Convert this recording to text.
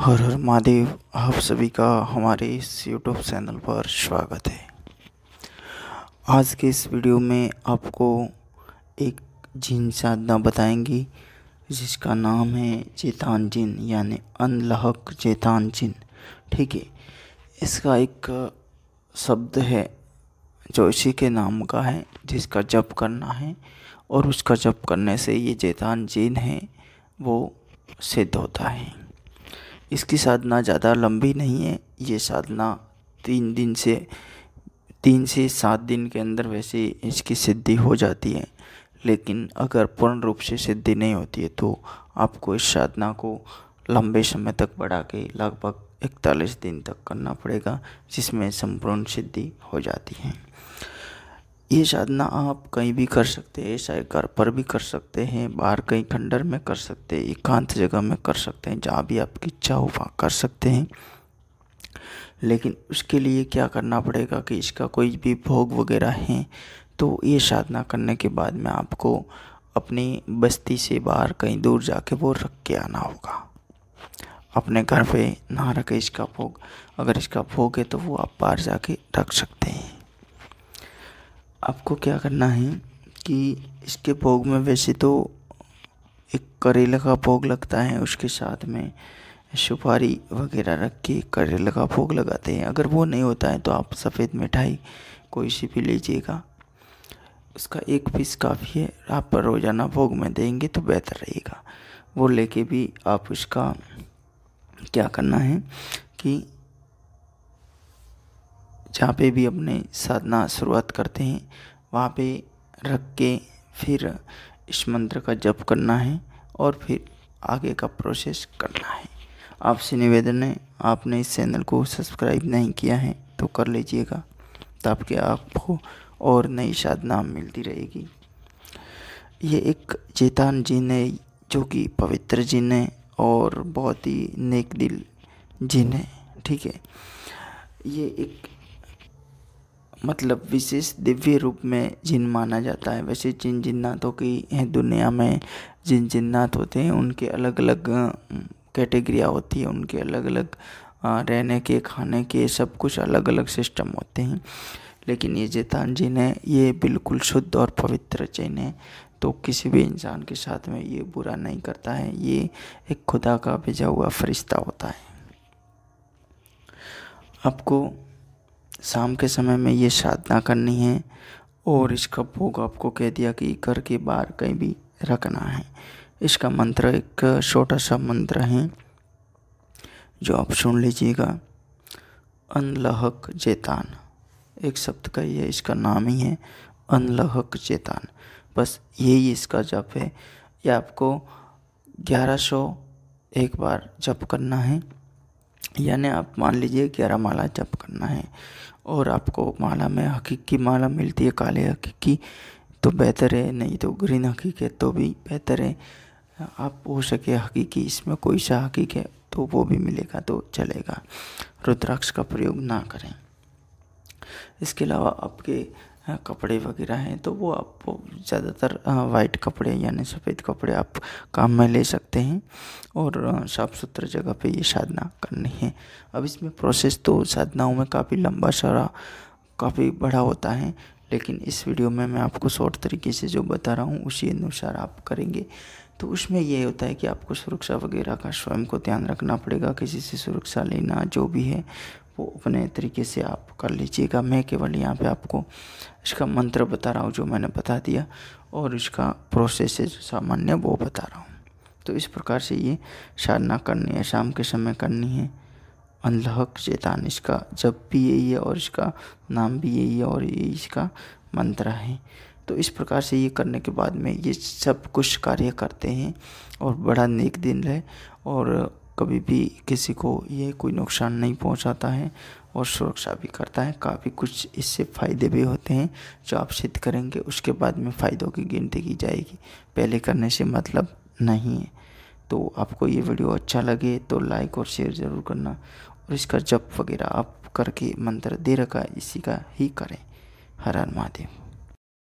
हर हर महादेव आप सभी का हमारे इस यूट्यूब चैनल पर स्वागत है आज के इस वीडियो में आपको एक जिन साधना बताएंगी जिसका नाम है चेतान जिन यानी अनलहक चेतान जिन ठीक है इसका एक शब्द है जो इसी के नाम का है जिसका जप करना है और उसका जप करने से ये चेतान जिन है वो सिद्ध होता है इसकी साधना ज़्यादा लंबी नहीं है ये साधना तीन दिन से तीन से सात दिन के अंदर वैसे इसकी सिद्धि हो जाती है लेकिन अगर पूर्ण रूप से सिद्धि नहीं होती है तो आपको इस साधना को लंबे समय तक बढ़ा के लगभग इकतालीस दिन तक करना पड़ेगा जिसमें संपूर्ण सिद्धि हो जाती है ये साधना आप कहीं भी कर सकते हैं चाहे घर पर भी कर सकते हैं बाहर कहीं खंडर में कर सकते हैं एकांत जगह में कर सकते हैं जहाँ भी आपकी इच्छा हो वहाँ कर सकते हैं लेकिन उसके लिए क्या करना पड़ेगा कि इसका कोई भी भोग वगैरह है तो ये साधना करने के बाद में आपको अपनी बस्ती से बाहर कहीं दूर जाके वो रख के आना होगा अपने घर पे ना रखें इसका भोग अगर इसका भोग है तो वो आप बाहर जाके रख सकते हैं आपको क्या करना है कि इसके भोग में वैसे तो एक करेला का भोग लगता है उसके साथ में सुपारी वगैरह रख के करेला का भोग लगाते हैं अगर वो नहीं होता है तो आप सफ़ेद मिठाई कोई सी भी लीजिएगा उसका एक पीस काफ़ी है आप रोज़ाना भोग में देंगे तो बेहतर रहेगा वो लेके भी आप उसका क्या करना है कि जहाँ पे भी अपने साधना शुरुआत करते हैं वहाँ पे रख के फिर इस मंत्र का जप करना है और फिर आगे का प्रोसेस करना है आपसे निवेदन है आपने इस चैनल को सब्सक्राइब नहीं किया है तो कर लीजिएगा ताकि आपको और नई साधना मिलती रहेगी ये एक चेतान जी ने जो कि पवित्र जी ने और बहुत ही नेक दिल जी ने ठीक है ये एक मतलब विशेष दिव्य रूप में जिन माना जाता है वैसे जिन जिन्नाथों की दुनिया में जिन जिन्नाथ होते हैं उनके अलग अलग कैटेगरियाँ होती है उनके अलग अलग रहने के खाने के सब कुछ अलग अलग सिस्टम होते हैं लेकिन ये जैतान जिन है ये बिल्कुल शुद्ध और पवित्र जिन है तो किसी भी इंसान के साथ में ये बुरा नहीं करता है ये एक खुदा का भेजा हुआ फरिश्ता होता है आपको शाम के समय में ये साधना करनी है और इसका भोग आपको कह दिया कि घर के बाहर कहीं भी रखना है इसका मंत्र एक छोटा सा मंत्र है जो आप सुन लीजिएगा अनलहक चेतान एक शब्द का ये इसका नाम ही है अनलहक चेतान बस यही इसका जप है ये आपको 1100 एक बार जप करना है यानी आप मान लीजिए ग्यारह माला जप करना है और आपको माला में हकीकी माला मिलती है काले हकीकी तो बेहतर है नहीं तो ग्रीन हकीक है तो भी बेहतर है आप हो सके हकीकी इसमें कोई सा हकीक है तो वो भी मिलेगा तो चलेगा रुद्राक्ष का प्रयोग ना करें इसके अलावा आपके हाँ, कपड़े वगैरह हैं तो वो आप ज़्यादातर वाइट हाँ, कपड़े यानी सफ़ेद कपड़े आप काम में ले सकते हैं और हाँ, साफ़ सुथरा जगह पे ये साधना करनी है अब इसमें प्रोसेस तो साधनाओं में काफ़ी लंबा सारा काफ़ी बड़ा होता है लेकिन इस वीडियो में मैं आपको शॉर्ट तरीके से जो बता रहा हूँ उसी अनुसार आप करेंगे तो उसमें ये होता है कि आपको सुरक्षा वगैरह का स्वयं को ध्यान रखना पड़ेगा किसी से सुरक्षा लेना जो भी है वो अपने तरीके से आप कर लीजिएगा मैं केवल यहाँ पे आपको इसका मंत्र बता रहा हूँ जो मैंने बता दिया और इसका प्रोसेस है जो सामान्य वो बता रहा हूँ तो इस प्रकार से ये साधना करनी है शाम के समय करनी है अनलहक चेतान इसका जब भी यही है और इसका नाम भी यही है और ये इसका मंत्र है तो इस प्रकार से ये करने के बाद में ये सब कुछ कार्य करते हैं और बड़ा नेक दिन है और कभी भी किसी को ये कोई नुकसान नहीं पहुंचाता है और सुरक्षा भी करता है काफ़ी कुछ इससे फ़ायदे भी होते हैं जो आप सिद्ध करेंगे उसके बाद में फ़ायदों की गिनती की जाएगी पहले करने से मतलब नहीं है तो आपको ये वीडियो अच्छा लगे तो लाइक और शेयर ज़रूर करना और इसका जप वगैरह आप करके मंत्र दे रखा है इसी का ही करें हर हर महादेव